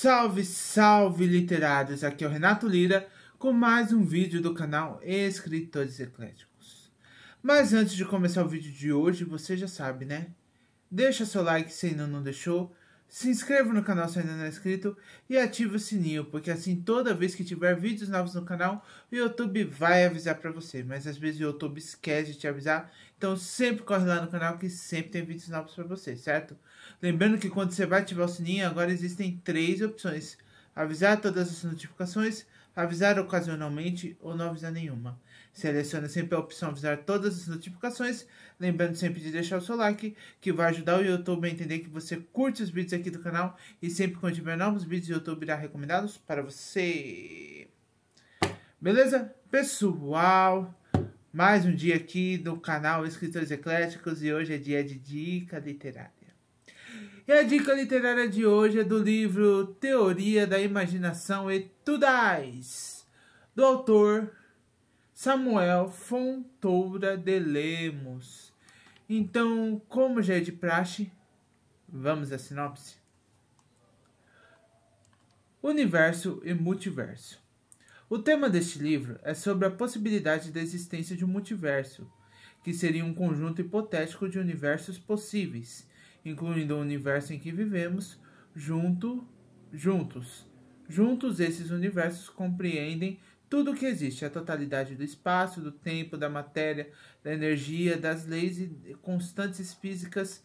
Salve, salve literários! Aqui é o Renato Lira com mais um vídeo do canal Escritores Ecléticos. Mas antes de começar o vídeo de hoje, você já sabe, né? Deixa seu like se ainda não deixou se inscreva no canal se ainda não é inscrito e ative o sininho, porque assim toda vez que tiver vídeos novos no canal, o YouTube vai avisar para você. Mas às vezes o YouTube esquece de te avisar, então sempre corre lá no canal que sempre tem vídeos novos para você, certo? Lembrando que quando você vai ativar o sininho, agora existem três opções: avisar todas as notificações, avisar ocasionalmente ou não avisar nenhuma. Selecione sempre a opção avisar todas as notificações, lembrando sempre de deixar o seu like, que vai ajudar o YouTube a entender que você curte os vídeos aqui do canal e sempre quando tiver novos vídeos, o YouTube irá recomendados para você. Beleza? Pessoal, mais um dia aqui no canal Escritores Ecléticos e hoje é dia de dica literária. E a dica literária de hoje é do livro Teoria da Imaginação e Tudais, do autor Samuel Fontoura de Lemos. Então, como já é de praxe, vamos à sinopse. Universo e multiverso. O tema deste livro é sobre a possibilidade da existência de um multiverso, que seria um conjunto hipotético de universos possíveis, incluindo o universo em que vivemos, junto juntos. Juntos esses universos compreendem tudo o que existe, a totalidade do espaço, do tempo, da matéria, da energia, das leis e constantes físicas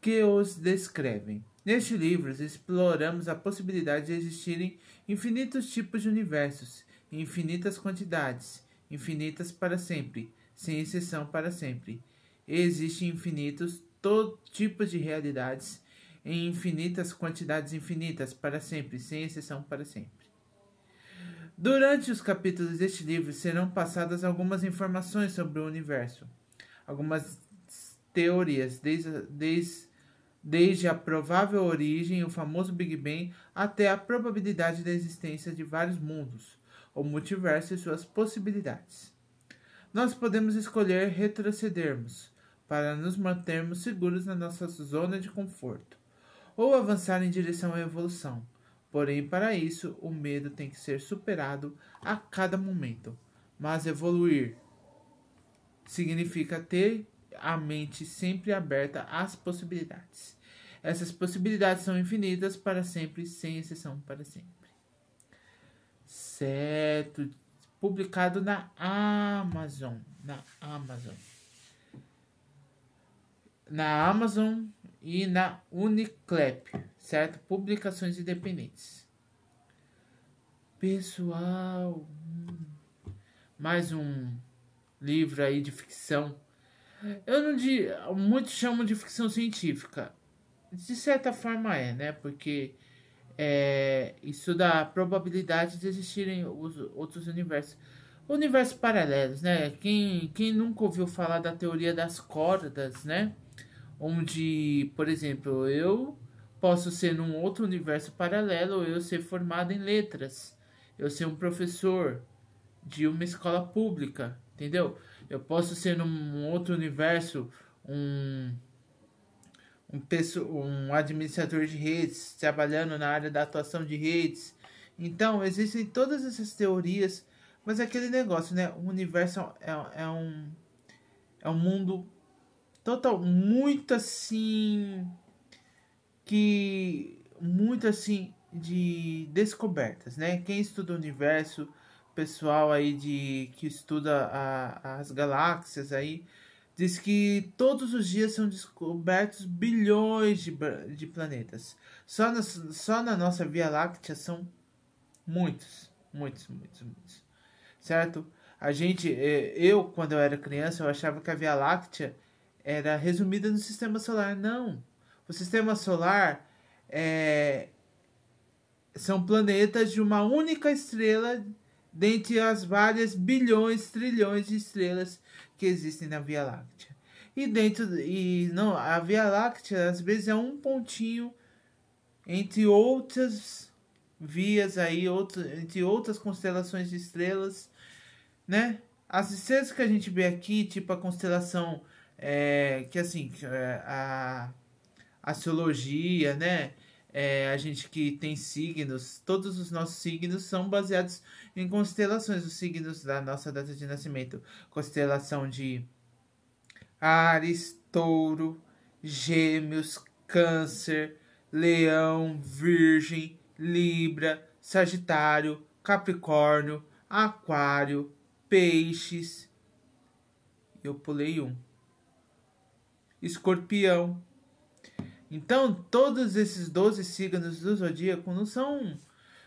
que os descrevem. Neste livro, exploramos a possibilidade de existirem infinitos tipos de universos, infinitas quantidades, infinitas para sempre, sem exceção para sempre. existem infinitos todo tipo de realidades em infinitas quantidades infinitas para sempre, sem exceção para sempre. Durante os capítulos deste livro serão passadas algumas informações sobre o universo, algumas teorias, desde, desde, desde a provável origem, o famoso Big Bang, até a probabilidade da existência de vários mundos, o multiverso e suas possibilidades. Nós podemos escolher retrocedermos para nos mantermos seguros na nossa zona de conforto, ou avançar em direção à evolução Porém, para isso, o medo tem que ser superado a cada momento. Mas evoluir significa ter a mente sempre aberta às possibilidades. Essas possibilidades são infinitas para sempre, sem exceção para sempre. Certo, publicado na Amazon, na Amazon na Amazon e na Uniclep, certo? Publicações independentes. Pessoal, hum, mais um livro aí de ficção. Eu não de, muitos chamam de ficção científica. De certa forma é, né? Porque é, isso dá probabilidade de existirem os outros universos. Universos paralelos, né? Quem, quem nunca ouviu falar da teoria das cordas, né? onde, por exemplo, eu posso ser num outro universo paralelo, eu ser formado em letras, eu ser um professor de uma escola pública, entendeu? Eu posso ser num outro universo um um, um administrador de redes, trabalhando na área da atuação de redes. Então, existem todas essas teorias, mas é aquele negócio, né? O universo é, é um, é um mundo total muito assim que muito assim de descobertas, né? Quem estuda o universo, pessoal aí de que estuda a, as galáxias aí, diz que todos os dias são descobertos bilhões de, de planetas. Só na, só na nossa Via Láctea são muitos, muitos, muitos, muitos. Certo? A gente, eh, eu quando eu era criança, eu achava que a Via Láctea era resumida no sistema solar. Não. O sistema solar é, são planetas de uma única estrela dentre as várias bilhões, trilhões de estrelas que existem na Via Láctea. E dentro e não, a Via Láctea às vezes é um pontinho entre outras vias aí, outro, entre outras constelações de estrelas, né? As estrelas que a gente vê aqui, tipo a constelação é, que assim, é, a, astrologia, né? É, a gente que tem signos, todos os nossos signos são baseados em constelações, os signos da nossa data de nascimento. Constelação de Ares, Touro, Gêmeos, Câncer, Leão, Virgem, Libra, Sagitário, Capricórnio, Aquário, Peixes. Eu pulei um escorpião. Então, todos esses 12 signos do zodíaco não são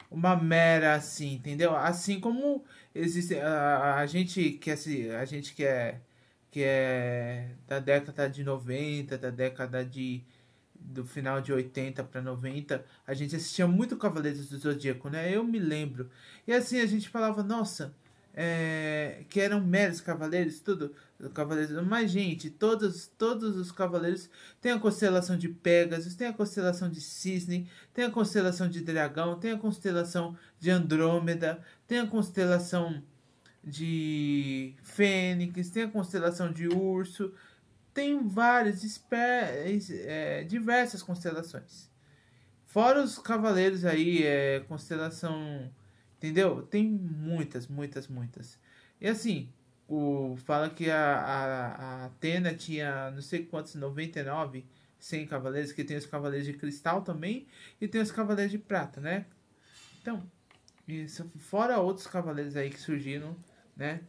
uma mera assim, entendeu? Assim como existe a, a gente que é, a gente que é que é da década de 90, da década de do final de 80 para 90, a gente assistia muito Cavaleiros do Zodíaco, né? Eu me lembro. E assim a gente falava, nossa, é, que eram meros cavaleiros, tudo, cavaleiros, mas gente, todos, todos os cavaleiros tem a constelação de Pegasus, tem a constelação de Cisne, tem a constelação de Dragão, tem a constelação de Andrômeda, tem a constelação de Fênix, tem a constelação de Urso, tem várias é, diversas constelações. Fora os cavaleiros aí, é, constelação Entendeu? Tem muitas, muitas, muitas. E assim, o, fala que a, a, a Atena tinha não sei quantos, 99, 100 cavaleiros, que tem os cavaleiros de cristal também, e tem os cavaleiros de prata, né? Então, isso, fora outros cavaleiros aí que surgiram, né?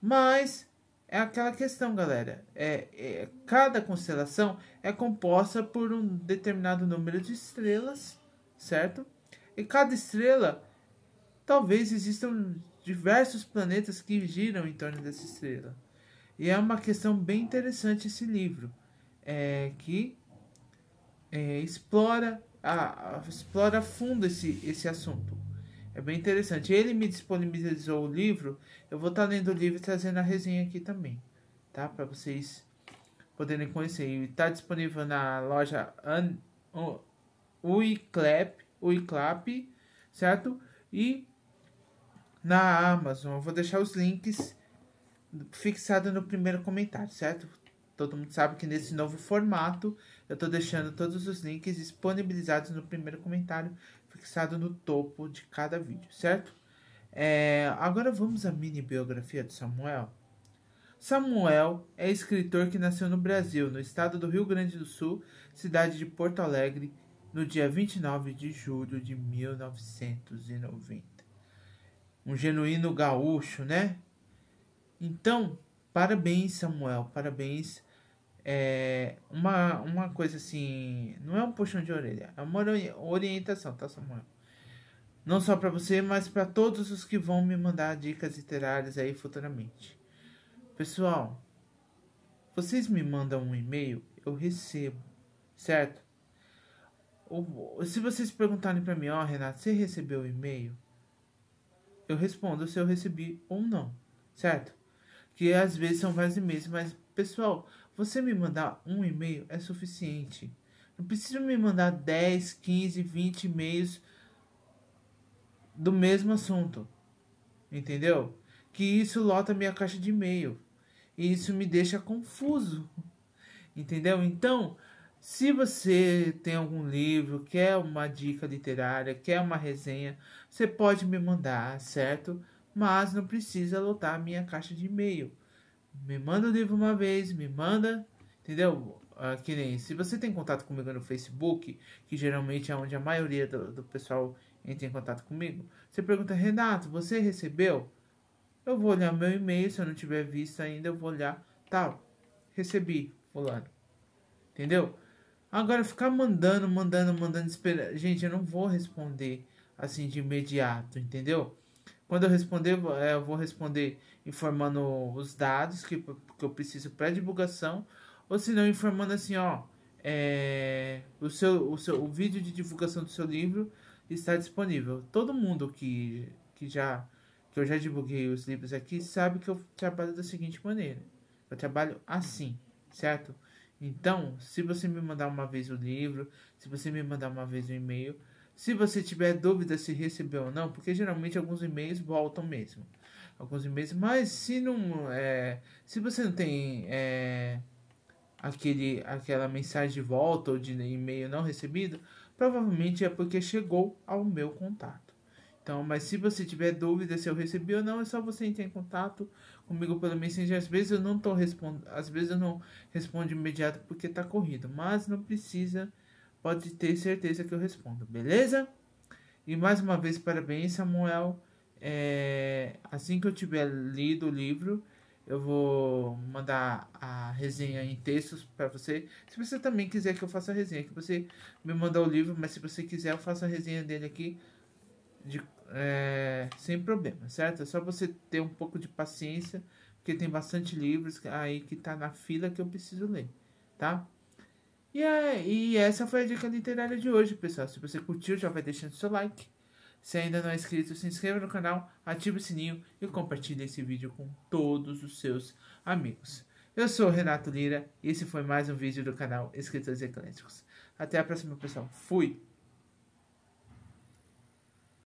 Mas é aquela questão, galera. É, é, cada constelação é composta por um determinado número de estrelas, certo? E cada estrela Talvez existam diversos planetas que giram em torno dessa estrela. E é uma questão bem interessante esse livro, é, que é, explora, a, a, explora a fundo esse, esse assunto. É bem interessante. Ele me disponibilizou o livro. Eu vou estar tá lendo o livro e trazendo a resenha aqui também, tá? Para vocês poderem conhecer. ele está disponível na loja Uiclap, Uiclap, certo? E na Amazon. Eu vou deixar os links fixados no primeiro comentário, certo? Todo mundo sabe que nesse novo formato eu estou deixando todos os links disponibilizados no primeiro comentário, fixado no topo de cada vídeo, certo? É, agora vamos à mini biografia de Samuel. Samuel é escritor que nasceu no Brasil, no estado do Rio Grande do Sul, cidade de Porto Alegre, no dia 29 de julho de 1990 um genuíno gaúcho, né? Então, parabéns, Samuel, parabéns. É uma, uma coisa assim, não é um puxão de orelha, é uma orientação, tá, Samuel? Não só para você, mas para todos os que vão me mandar dicas literárias aí futuramente. Pessoal, vocês me mandam um e-mail, eu recebo, certo? Ou, se vocês perguntarem para mim, ó, oh, Renato, você recebeu o e-mail? eu respondo se eu recebi ou não, certo? Que às vezes são vários e-mails, mas pessoal, você me mandar um e-mail é suficiente. Não preciso me mandar 10, 15, 20 e-mails do mesmo assunto. Entendeu? Que isso lota minha caixa de e-mail. E isso me deixa confuso. Entendeu? Então, se você tem algum livro, quer uma dica literária, quer uma resenha, você pode me mandar, certo? Mas não precisa lotar a minha caixa de e-mail. Me manda o livro uma vez, me manda, entendeu? Ah, que nem se você tem contato comigo no Facebook, que geralmente é onde a maioria do, do pessoal entra em contato comigo, você pergunta, Renato, você recebeu? Eu vou olhar meu e-mail, se eu não tiver visto ainda, eu vou olhar, tal, recebi, fulano. Entendeu? Agora ficar mandando, mandando, mandando, esperando. Gente, eu não vou responder assim de imediato, entendeu? Quando eu responder, é, eu vou responder informando os dados que, que eu preciso para divulgação, ou se não, informando assim, ó, é, o, seu, o, seu, o vídeo de divulgação do seu livro está disponível. Todo mundo que, que já que eu já divulguei os livros aqui sabe que eu trabalho da seguinte maneira. Eu trabalho assim, certo? Então, se você me mandar uma vez o livro, se você me mandar uma vez o e-mail, se você tiver dúvida se recebeu ou não, porque geralmente alguns e-mails voltam mesmo. Alguns e-mails, mas se não. É, se você não tem é, aquele, aquela mensagem de volta ou de e-mail não recebido, provavelmente é porque chegou ao meu contato. Então, mas se você tiver dúvida se eu recebi ou não, é só você entrar em contato comigo pelo Messenger. Às vezes eu não tô respondendo, às vezes eu não respondo imediato porque tá corrido, mas não precisa pode ter certeza que eu respondo, beleza? E mais uma vez, parabéns, Samuel. É, assim que eu tiver lido o livro, eu vou mandar a resenha em textos para você. Se você também quiser que eu faça a resenha, que você me mandar o livro, mas se você quiser, eu faço a resenha dele aqui de, é, sem problema, certo? É só você ter um pouco de paciência, porque tem bastante livros aí que tá na fila que eu preciso ler, tá? E, é, e essa foi a dica literária de hoje, pessoal. Se você curtiu, já vai deixando seu like. Se ainda não é inscrito, se inscreva no canal, ative o sininho e compartilhe esse vídeo com todos os seus amigos. Eu sou Renato Lira e esse foi mais um vídeo do canal Escritores Ecléticos. Até a próxima, pessoal. Fui!